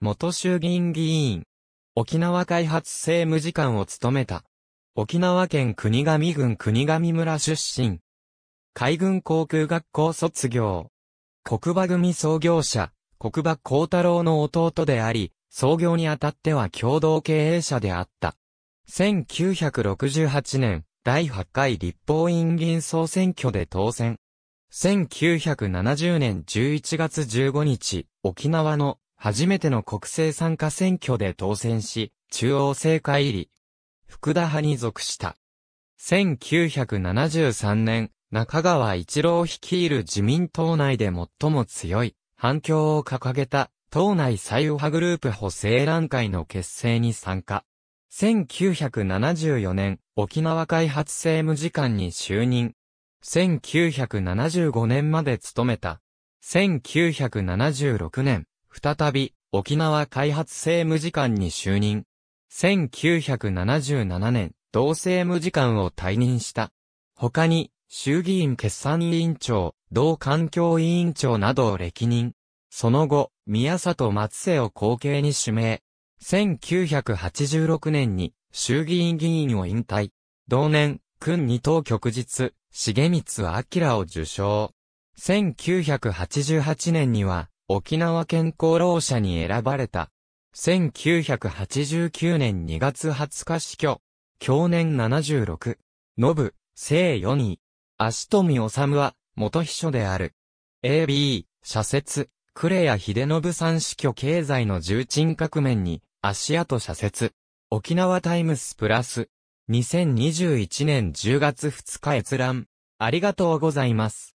元衆議院議員。沖縄開発政務次官を務めた。沖縄県国神郡国神村出身。海軍航空学校卒業。国馬組創業者、国馬幸太郎の弟であり、創業にあたっては共同経営者であった。1968年、第8回立法院議員総選挙で当選。1970年11月15日、沖縄の初めての国政参加選挙で当選し、中央政界入り、福田派に属した。1973年、中川一郎率いる自民党内で最も強い反響を掲げた党内最右派グループ補正覧会の結成に参加。1974年、沖縄開発政務次官に就任。1975年まで務めた。1976年、再び、沖縄開発政務次官に就任。1977年、同政務次官を退任した。他に、衆議院決算委員長、同環境委員長などを歴任。その後、宮里松瀬を後継に指名。1986年に衆議院議員を引退。同年、君二等局日、重光明を受賞。1988年には、沖縄健康労者に選ばれた。1989年2月20日死去。去年76。ノブ、生4位。足富治は、元秘書である。AB、社説、クレア秀信さん死去経済の重鎮革命に、足跡社説。沖縄タイムスプラス。2021年10月2日閲覧。ありがとうございます。